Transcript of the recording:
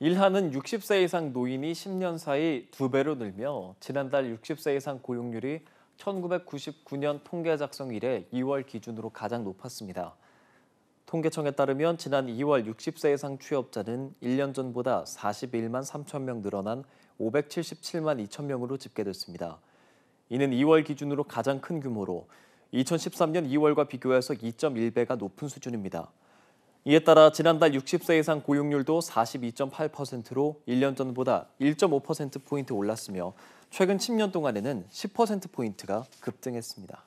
일하는 60세 이상 노인이 10년 사이 2 배로 늘며 지난달 60세 이상 고용률이 1999년 통계 작성 이래 2월 기준으로 가장 높았습니다. 통계청에 따르면 지난 2월 60세 이상 취업자는 1년 전보다 41만 3천 명 늘어난 577만 2천 명으로 집계됐습니다. 이는 2월 기준으로 가장 큰 규모로 2013년 2월과 비교해서 2.1배가 높은 수준입니다. 이에 따라 지난달 60세 이상 고용률도 42.8%로 1년 전보다 1.5%포인트 올랐으며 최근 10년 동안에는 10%포인트가 급등했습니다.